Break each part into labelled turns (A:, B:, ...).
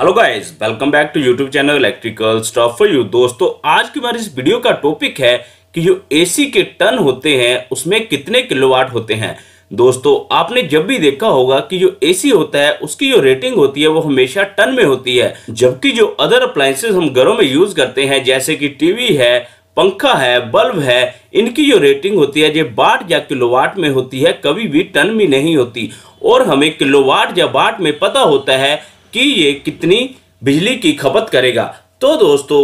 A: hello guys welcome back to YouTube channel Electrical Stuff For You दोस्तों आज की बार इस वीडियो का टॉपिक है कि जो एसी के टन होते हैं उसमें कितने किलोवाट होते हैं दोस्तों आपने जब भी देखा होगा कि जो एसी होता है उसकी जो रेटिंग होती है वो हमेशा टन में होती है जबकि जो अदर अप्लायसेज हम घरों में यूज करते हैं जैसे कि टीवी है पंखा है बल्ब है इनकी जो रेटिंग होती है जो बाट या किलोवाट में होती है कभी भी टन में नहीं होती और हमें किलोवाट या बाट में पता होता है कि ये कितनी बिजली की खपत करेगा तो दोस्तों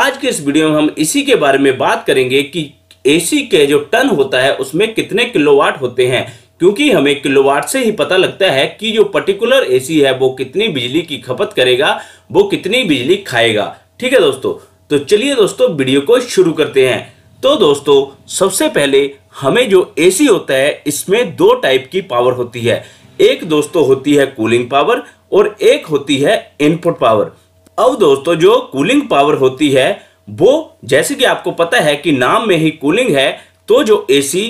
A: आज के इस वीडियो में हम इसी के बारे में बात करेंगे कि एसी के जो टन होता है उसमें कितने किलोवाट होते हैं क्योंकि हमें किलोवाट से ही पता लगता है कि जो पर्टिकुलर एसी है वो कितनी बिजली की खपत करेगा वो कितनी बिजली खाएगा ठीक है दोस्तों तो चलिए दोस्तों वीडियो को शुरू करते हैं तो दोस्तों सबसे पहले हमें जो एसी होता है इसमें दो टाइप की पावर होती है एक दोस्तों होती है कूलिंग पावर और एक होती है इनपुट पावर अब दोस्तों जो कूलिंग पावर होती है वो जैसे कि आपको पता है कि नाम में ही कूलिंग है तो जो एसी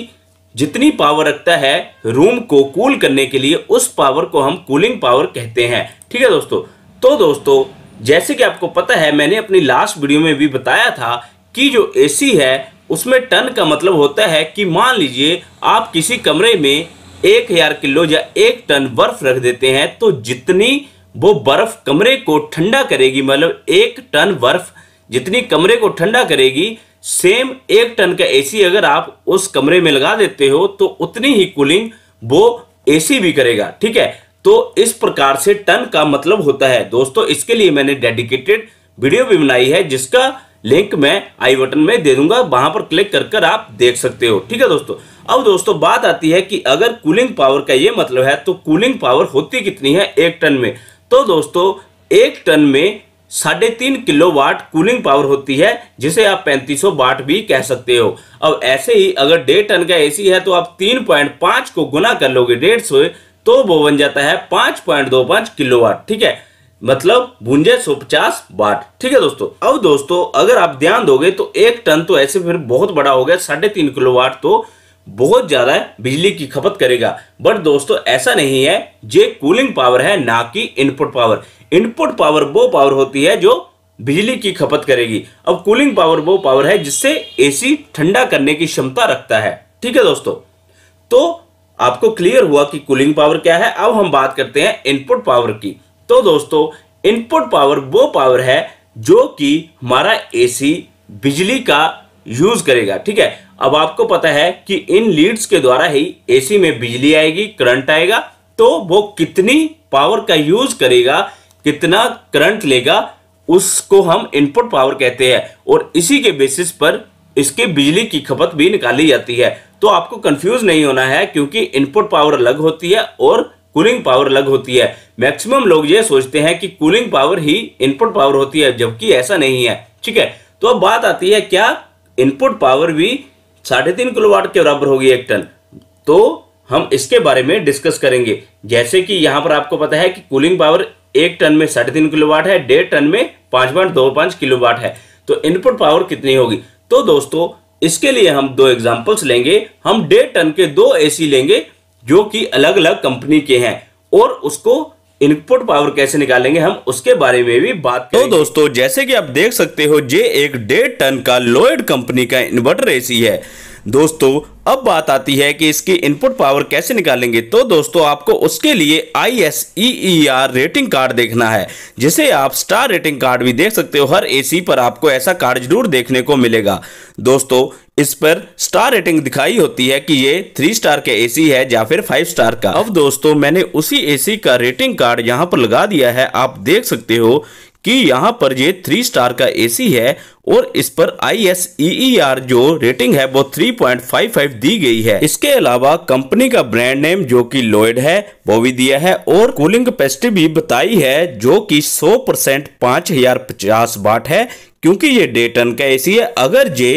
A: जितनी पावर रखता है रूम को कूल करने के लिए उस पावर को हम कूलिंग पावर कहते हैं ठीक है दोस्तों तो दोस्तों जैसे कि आपको पता है मैंने अपनी लास्ट वीडियो में भी बताया था कि जो एसी है उसमें टन का मतलब होता है कि मान लीजिए आप किसी कमरे में एक हजार किलो या एक टन बर्फ रख देते हैं तो जितनी वो बर्फ कमरे को ठंडा करेगी मतलब एक टन बर्फ जितनी कमरे को ठंडा करेगी सेम एक टन का एसी अगर आप उस कमरे में लगा देते हो तो उतनी ही कूलिंग वो एसी भी करेगा ठीक है तो इस प्रकार से टन का मतलब होता है दोस्तों इसके लिए मैंने डेडिकेटेड वीडियो भी बनाई है जिसका लिंक मैं आई बटन में दे दूंगा वहां पर क्लिक कर कर आप देख सकते हो ठीक है दोस्तों अब दोस्तों बात आती है कि अगर कूलिंग पावर का ये मतलब है तो कूलिंग पावर होती कितनी है एक टन में तो दोस्तों एक टन में साढ़े तीन किलो वाट कूलिंग पावर होती है जिसे आप पैंतीस सौ वाट भी कह सकते हो अब ऐसे ही अगर डेढ़ टन का एसी है तो आप तीन पॉइंट पांच को गुना कर लोगे डेढ़ सौ तो वो बन जाता है पांच पॉइंट दो पांच किलो वाट ठीक है मतलब भूंजे सौ पचास बाट ठीक है दोस्तों अब दोस्तों अगर आप ध्यान दोगे तो एक टन तो ऐसे फिर बहुत बड़ा हो गया साढ़े तीन किलो वाट तो बहुत ज्यादा बिजली की खपत करेगा बट दोस्तों ऐसा नहीं है ये कूलिंग पावर है ना कि इनपुट पावर इनपुट पावर वो पावर होती है जो बिजली की खपत करेगी अब कूलिंग पावर वो पावर है जिससे एसी ठंडा करने की क्षमता रखता है ठीक है दोस्तों तो आपको क्लियर हुआ कि कूलिंग पावर क्या है अब हम बात करते हैं इनपुट पावर की तो दोस्तों इनपुट पावर वो पावर है जो कि हमारा एसी बिजली का यूज करेगा ठीक है अब आपको पता है कि इन लीड्स के द्वारा ही एसी में बिजली आएगी करंट आएगा तो वो कितनी पावर का यूज करेगा कितना करंट लेगा उसको हम इनपुट पावर कहते हैं और इसी के बेसिस पर इसके बिजली की खपत भी निकाली जाती है तो आपको कंफ्यूज नहीं होना है क्योंकि इनपुट पावर अलग होती है और कूलिंग पावर अलग होती है मैक्सिमम लोग ये सोचते हैं कि कूलिंग पावर ही इनपुट पावर होती है जबकि ऐसा नहीं है ठीक है तो अब बात आती है क्या इनपुट पावर भी साढ़े तीन किलोवाट के बराबर होगी एक टन तो हम इसके बारे में डिस्कस करेंगे जैसे कि यहां पर आपको पता है कि कूलिंग पावर एक टन में साढ़े तीन किलोवाट है डेढ़ टन में पांच पॉइंट दो पांच किलोवाट है तो इनपुट पावर कितनी होगी तो दोस्तों इसके लिए हम दो एग्जाम्पल्स लेंगे हम डेढ़ टन के दो एसी लेंगे जो कि अलग अलग कंपनी के हैं और उसको इनपुट पावर कैसे निकालेंगे हम उसके बारे में भी बात तो दोस्तों जैसे कि आप देख सकते हो ये एक डेढ़ टन का लोयड कंपनी का इन्वर्टर एसी है दोस्तों अब बात आती है कि इसकी इनपुट पावर कैसे निकालेंगे तो दोस्तों आपको उसके लिए I S E E R rating card देखना है जिसे आप स्टार रेटिंग कार्ड भी देख सकते हो हर एसी पर आपको ऐसा कार्ड जरूर देखने को मिलेगा दोस्तों इस पर स्टार रेटिंग दिखाई होती है कि ये थ्री स्टार के एसी है या फिर फाइव स्टार का अब दोस्तों मैंने उसी एसी का रेटिंग कार्ड यहाँ पर लगा दिया है आप देख सकते हो कि यहाँ पर ये थ्री स्टार का एसी है और इस पर आई एस ई आर जो रेटिंग है वो 3.55 दी गई है इसके अलावा कंपनी का ब्रांड नेम जो कि लोइड है वो भी दिया है और कूलिंग कैपेसिटी भी बताई है जो कि 100 परसेंट पांच हजार पचास बाट है क्योंकि ये डे टन का एसी है अगर ये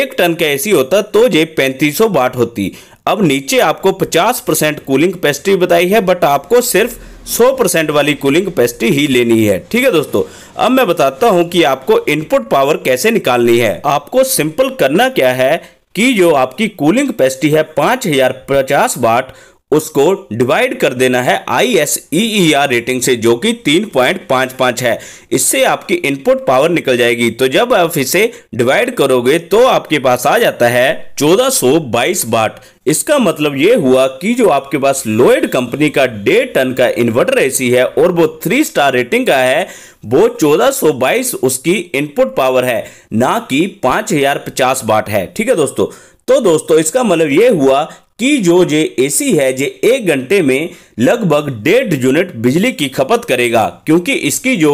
A: एक टन का एसी होता तो ये पैंतीस बाट होती अब नीचे आपको 50 परसेंट कूलिंग कैपेसिटी बताई है बट आपको सिर्फ 100 परसेंट वाली कूलिंग कैपेसिटी ही लेनी है ठीक है दोस्तों अब मैं बताता हूं कि आपको इनपुट पावर कैसे निकालनी है आपको सिंपल करना क्या है कि जो आपकी कूलिंग कैपेसिटी है पांच हजार पचास वाट उसको डिवाइड कर देना है I S E E R rating से जो कि तीन पॉइंट पाँच पाँच है इससे आपकी इनपुट पावर निकल जाएगी तो जब आप इसे डिवाइड करोगे तो आपके पास आ जाता है चौदह सौ बाईस बाट इसका मतलब ये हुआ कि जो आपके पास लोएड कंपनी का डेढ़ टन का इन्वर्टर एसी है और वो थ्री स्टार रेटिंग का है वो 1422 उसकी इनपुट पावर है ना कि 5050 बाट है ठीक है दोस्तों तो दोस्तों इसका मतलब ये हुआ कि जो जे एसी है जे एक घंटे में लगभग डेढ़ यूनिट बिजली की खपत करेगा क्योंकि इसकी जो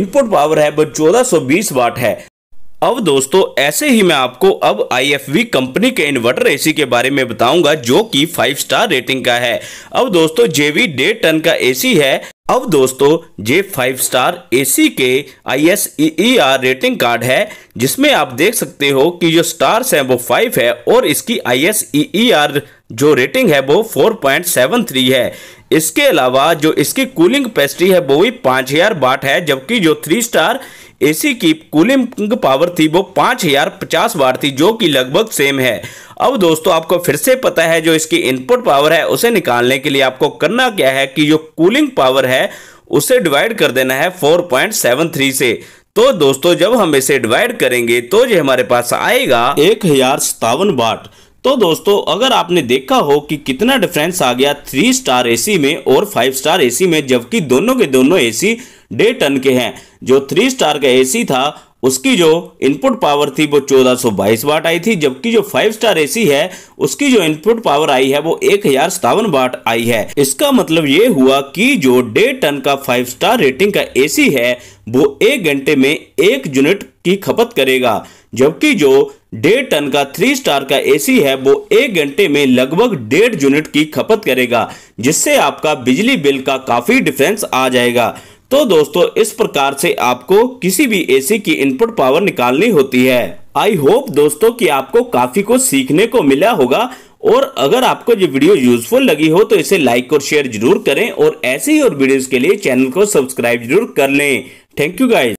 A: इनपुट पावर है वो बीस वाट है अब दोस्तों ऐसे ही मैं आपको अब आईएफवी कंपनी के इन्वर्टर एसी के बारे में बताऊंगा जो कि फाइव स्टार रेटिंग का है अब दोस्तों जेवी डेढ़ टन का एसी है अब दोस्तों जे फाइव स्टार एसी के I S E R rating card है जिसमें आप देख सकते हो कि जो स्टार्स हैं वो फाइव है और इसकी आई एस ई आर जो रेटिंग है वो 4.73 है इसके अलावा जो इसकी कूलिंग कैपेसिटी है वो भी पांच हज़ार वाट है जबकि जो थ्री स्टार एसी की कूलिंग पावर थी वो पाँच हज़ार पचास वाट थी जो कि लगभग सेम है अब दोस्तों आपको फिर से पता है जो इसकी इनपुट पावर है उसे निकालने के लिए आपको करना क्या है कि जो कूलिंग पावर है उसे डिवाइड कर देना है 4.73 से तो दोस्तों जब हम इसे डिवाइड करेंगे तो ये हमारे पास आएगा एक हजार सतावन वाट तो दोस्तों अगर आपने देखा हो कि कितना डिफरेंस आ गया थ्री स्टार एसी में और फाइव स्टार एसी में जबकि दोनों के दोनों एसी डे टन के हैं जो थ्री स्टार का एसी था उसकी जो इनपुट पावर थी वो 1422 वाट आई थी जबकि जो फाइव स्टार एसी है उसकी जो इनपुट पावर आई है वो एक वाट आई है इसका मतलब ये हुआ कि जो डे टन का फाइव स्टार रेटिंग का एसी है वो एक घंटे में एक यूनिट की खपत करेगा जबकि जो डेढ़ टन का थ्री स्टार का एसी है वो एक घंटे में लगभग डेढ़ यूनिट की खपत करेगा जिससे आपका बिजली बिल का काफ़ी डिफरेंस आ जाएगा तो दोस्तों इस प्रकार से आपको किसी भी एसी की इनपुट पावर निकालनी होती है आई होप दोस्तों कि आपको काफी कुछ सीखने को मिला होगा और अगर आपको ये वीडियो यूजफुल लगी हो तो इसे लाइक और शेयर जरूर करें और ऐसे ही और वीडियोस के लिए चैनल को सब्सक्राइब जरूर कर लें थैंक यू गाइज